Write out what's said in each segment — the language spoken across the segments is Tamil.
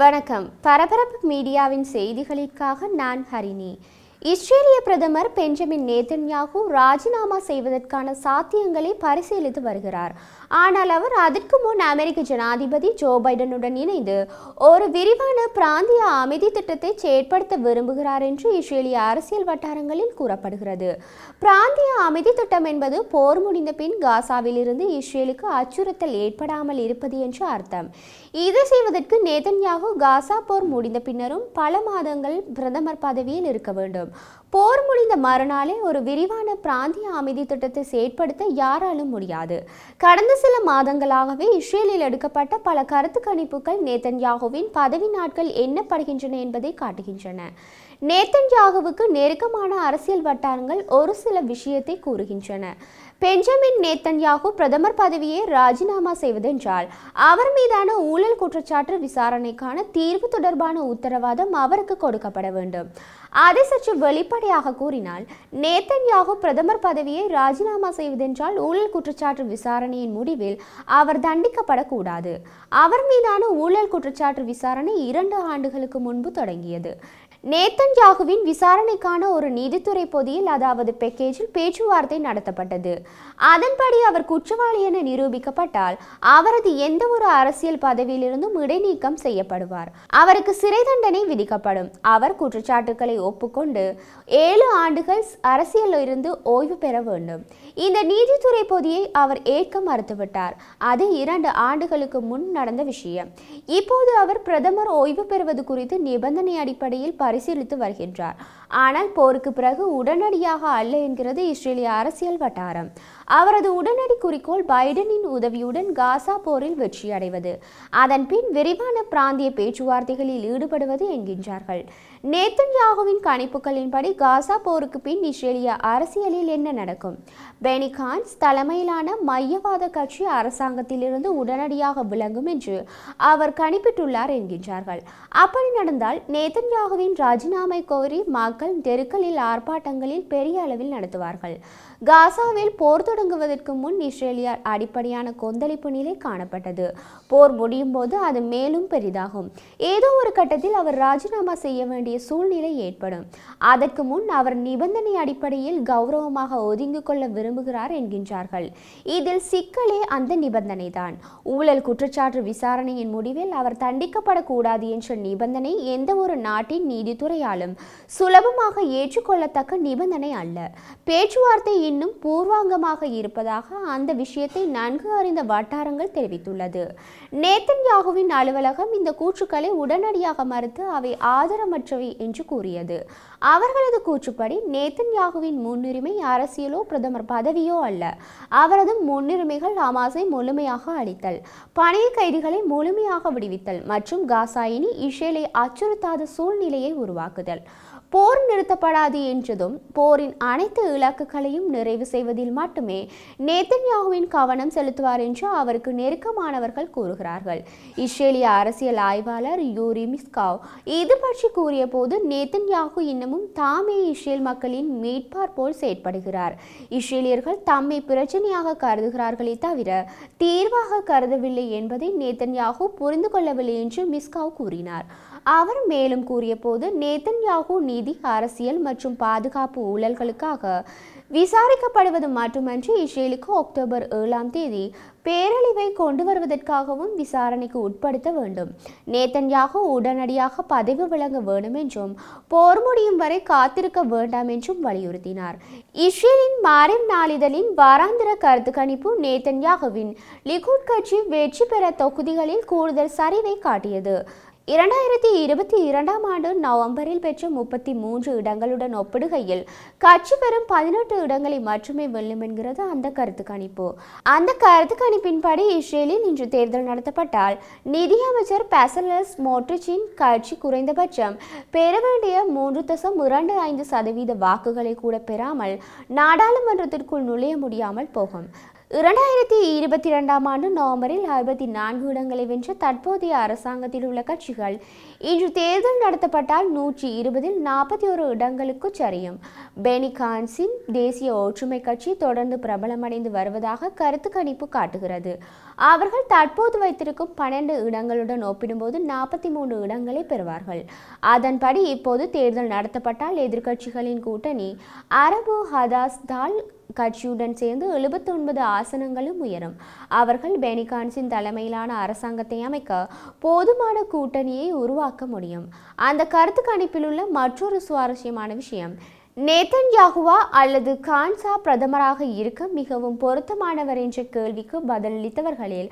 வணக்கம் பரபரப்பு மீடியாவின் செய்திகளுக்காக நான் ஹரிணி இஸ்ரேலிய பிரதமர் பெஞ்சமின் நேதன்யாகு ராஜினாமா செய்வதற்கான சாத்தியங்களை பரிசீலித்து வருகிறார் ஆனால் அவர் அதற்கு முன் அமெரிக்க ஜனாதிபதி ஜோ பைடனுடன் இணைந்து ஒரு விரிவான பிராந்திய அமைதி திட்டத்தை செயற்படுத்த விரும்புகிறார் என்று இஸ்ரேலிய அரசியல் வட்டாரங்களில் கூறப்படுகிறது பிராந்திய அமைதி திட்டம் என்பது போர் முடிந்த பின் காசாவில் இருந்து இஸ்ரேலுக்கு அச்சுறுத்தல் ஏற்படாமல் இருப்பது என்று அர்த்தம் இது செய்வதற்கு நேதன்யாகு காசா போர் முடிந்த பின்னரும் பல மாதங்கள் பிரதமர் பதவியில் இருக்க வேண்டும் போர் முடிந்த மறுநாளே ஒரு விரிவான பிராந்திய அமைதி திட்டத்தை செயற்படுத்த யாராலும் முடியாது கடந்த சில மாதங்களாகவே இஸ்ரேலில் எடுக்கப்பட்ட பல கருத்து கணிப்புகள் நேதன்யாகுவின் பதவி நாட்கள் என்னப்படுகின்றன என்பதை காட்டுகின்றன நேத்தன் யாகுவுக்கு நெருக்கமான அரசியல் வட்டாரங்கள் ஒரு சில விஷயத்தை கூறுகின்றன பெஞ்சமின் யாகு பிரதமர் பதவியை ராஜினாமா செய்வதென்றால் அவர் மீதான ஊழல் குற்றச்சாட்டு விசாரணைக்கான தீர்வு தொடர்பான உத்தரவாதம் அவருக்கு கொடுக்கப்பட வேண்டும் அதை சற்று வெளிப்படையாக கூறினால் யாகு பிரதமர் பதவியை ராஜினாமா செய்வதென்றால் ஊழல் குற்றச்சாட்டு விசாரணையின் முடிவில் அவர் தண்டிக்கப்படக்கூடாது அவர் மீதான ஊழல் குற்றச்சாட்டு விசாரணை இரண்டு ஆண்டுகளுக்கு முன்பு தொடங்கியது நேத்தன் ஜாகுவின் விசாரணைக்கான ஒரு நீதித்துறை பொதியில் அதாவது பேக்கேஜில் பேச்சுவார்த்தை நடத்தப்பட்டது அதன்படி அவர் குற்றவாளி என நிரூபிக்கப்பட்டால் அவரது எந்த ஒரு அரசியல் பதவியிலிருந்தும் இடைநீக்கம் செய்யப்படுவார் அவருக்கு சிறை தண்டனை விதிக்கப்படும் அவர் குற்றச்சாட்டுக்களை ஒப்புக்கொண்டு ஏழு ஆண்டுகள் அரசியலில் இருந்து ஓய்வு பெற வேண்டும் இந்த நீதித்துறை பொதியை அவர் ஏற்க மறுத்துவிட்டார் அது இரண்டு ஆண்டுகளுக்கு முன் நடந்த விஷயம் இப்போது அவர் பிரதமர் ஓய்வு பெறுவது குறித்து நிபந்தனை அடிப்படையில் பரி பரிசீலித்து வருகின்றார் ஆனால் போருக்கு பிறகு உடனடியாக அல்ல என்கிறது இஸ்ரேலிய அரசியல் வட்டாரம் அவரது உடனடி குறிக்கோள் பைடனின் உதவியுடன் காசா போரில் வெற்றி அடைவது அதன் பின் விரிவான பிராந்திய பேச்சுவார்த்தைகளில் ஈடுபடுவது என்கின்றார்கள் நேத்தன் யாகுவின் கணிப்புகளின்படி காசா போருக்கு பின் இஸ்ரேலிய அரசியலில் என்ன நடக்கும் பெனி கான்ஸ் தலைமையிலான மையவாத கட்சி அரசாங்கத்திலிருந்து உடனடியாக விளங்கும் என்று அவர் கணிப்பிட்டுள்ளார் என்கின்றார்கள் அப்படி நடந்தால் நேத்தன் யாகுவின் ராஜினாமை கோரி மக்கள் தெருக்களில் ஆர்ப்பாட்டங்களில் பெரிய அளவில் நடத்துவார்கள் காசாவில் போர் தொடங்குவதற்கு முன் இஸ்ரேலிய அடிப்படையான கொந்தளிப்பு நிலை காணப்பட்டது போர் முடியும் போது அது மேலும் பெரிதாகும் ஏதோ ஒரு கட்டத்தில் அவர் ராஜினாமா செய்ய வேண்டிய சூழ்நிலை ஏற்படும் அதற்கு முன் அவர் நிபந்தனை அடிப்படையில் கௌரவமாக ஒதுங்கிக் கொள்ள விரும்புகிறார் என்கின்றார்கள் இதில் சிக்கலே அந்த நிபந்தனை தான் ஊழல் குற்றச்சாட்டு விசாரணையின் முடிவில் அவர் தண்டிக்கப்படக்கூடாது என்ற நிபந்தனை எந்த ஒரு நாட்டின் நீதி நீதித்துறையாலும் சுலபமாக ஏற்றுக்கொள்ளத்தக்க நிபந்தனை அல்ல பேச்சுவார்த்தை இன்னும் பூர்வாங்கமாக இருப்பதாக அந்த விஷயத்தை நன்கு அறிந்த வட்டாரங்கள் தெரிவித்துள்ளது நேத்தன் யாகுவின் அலுவலகம் இந்த கூற்றுக்களை உடனடியாக மறுத்து அவை ஆதரமற்றவை என்று கூறியது அவர்களது கூற்றுப்படி நேத்தன் யாகுவின் முன்னுரிமை அரசியலோ பிரதமர் பதவியோ அல்ல அவரது முன்னுரிமைகள் ஹமாஸை முழுமையாக அளித்தல் பணைய கைதிகளை முழுமையாக விடுவித்தல் மற்றும் காசாயினி இஷேலை அச்சுறுத்தாத சூழ்நிலையை உருவாக்குதல் போர் நிறுத்தப்படாது என்றதும் போரின் அனைத்து இலக்குகளையும் நிறைவு செய்வதில் மட்டுமே நேத்தன்யாகுவின் கவனம் செலுத்துவார் என்று அவருக்கு நெருக்கமானவர்கள் கூறுகிறார்கள் இஸ்ரேலிய அரசியல் ஆய்வாளர் யூரி மிஸ்காவ் இது பற்றி கூறிய போது நேத்தன்யாகு இன்னமும் தாமே இஸ்ரேல் மக்களின் மீட்பார் போல் செயற்படுகிறார் இஸ்ரேலியர்கள் தம்மை பிரச்சனையாக கருதுகிறார்களே தவிர தீர்வாக கருதவில்லை என்பதை நேத்தன்யாகு புரிந்து கொள்ளவில்லை என்று மிஸ்காவ் கூறினார் அவர் மேலும் கூறியபோது நேதன்யாகு நீதி அரசியல் மற்றும் பாதுகாப்பு ஊழல்களுக்காக விசாரிக்கப்படுவது மட்டுமன்றி இஸ்ரேலுக்கு அக்டோபர் ஏழாம் தேதி பேரழிவை கொண்டு வருவதற்காகவும் விசாரணைக்கு உட்படுத்த வேண்டும் நேத்தன்யாக உடனடியாக பதவி வழங்க வேண்டும் என்றும் போர் முடியும் வரை காத்திருக்க வேண்டாம் என்றும் வலியுறுத்தினார் இஸ்ரேலின் மாரிம் நாளிதழின் வாராந்திர கருத்து கணிப்பு நேத்தன்யாகுவின் லிகுட் கட்சி வெற்றி பெற தொகுதிகளில் கூடுதல் சரிவை காட்டியது இரண்டாயிரத்தி இருபத்தி இரண்டாம் ஆண்டு நவம்பரில் பெற்ற முப்பத்தி மூன்று இடங்களுடன் ஒப்பிடுகையில் கட்சி பெறும் பதினெட்டு இடங்களை மட்டுமே வெல்லும் என்கிறது அந்த கருத்து கணிப்பு அந்த கருத்து கணிப்பின்படி இஸ்ரேலில் இன்று தேர்தல் நடத்தப்பட்டால் நிதியமைச்சர் பெசலஸ் மோட்ரிச்சின் கட்சி குறைந்தபட்சம் பெற வேண்டிய மூன்று தசம் இரண்டு ஐந்து சதவீத வாக்குகளை கூட பெறாமல் நாடாளுமன்றத்திற்குள் நுழைய முடியாமல் போகும் இரண்டாயிரத்தி இருபத்தி ரெண்டாம் ஆண்டு நவம்பரில் அறுபத்தி நான்கு இடங்களை வென்ற தற்போதைய அரசாங்கத்தில் உள்ள கட்சிகள் இன்று தேர்தல் நடத்தப்பட்டால் நூற்றி இருபதில் நாற்பத்தி ஒரு இடங்களுக்கு சரியும் பெனி கான்சின் தேசிய ஒற்றுமை கட்சி தொடர்ந்து பிரபலமடைந்து வருவதாக கருத்து கணிப்பு காட்டுகிறது அவர்கள் தற்போது வைத்திருக்கும் பன்னெண்டு இடங்களுடன் ஒப்பிடும்போது நாற்பத்தி மூன்று இடங்களை பெறுவார்கள் அதன்படி இப்போது தேர்தல் நடத்தப்பட்டால் எதிர்க்கட்சிகளின் கூட்டணி அரபு ஹதாஸ்தால் கட்சியுடன் சேர்ந்து எழுபத்தி ஒன்பது ஆசனங்களும் உயரும் அவர்கள் பெனிகான்ஸின் தலைமையிலான அரசாங்கத்தை அமைக்க போதுமான கூட்டணியை உருவாக்க முடியும் அந்த கருத்து கணிப்பில் உள்ள மற்றொரு சுவாரஸ்யமான விஷயம் நேதன் யாகுவா அல்லது கான்சா பிரதமராக இருக்க மிகவும் பொருத்தமானவர் என்ற கேள்விக்கு பதிலளித்தவர்களில்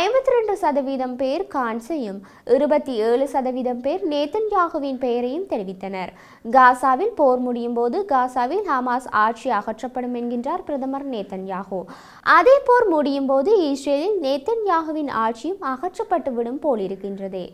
ஐம்பத்தி ரெண்டு சதவீதம் பேர் கான்சையும் இருபத்தி ஏழு சதவீதம் பேர் நேதன் யாகுவின் பெயரையும் தெரிவித்தனர் காசாவில் போர் முடியும் போது காசாவில் ஹமாஸ் ஆட்சி அகற்றப்படும் என்கின்றார் பிரதமர் நேதன் யாகு அதே போர் முடியும் போது இஸ்ரேலில் நேதன் யாகுவின் ஆட்சியும் அகற்றப்பட்டுவிடும் போலிருக்கின்றது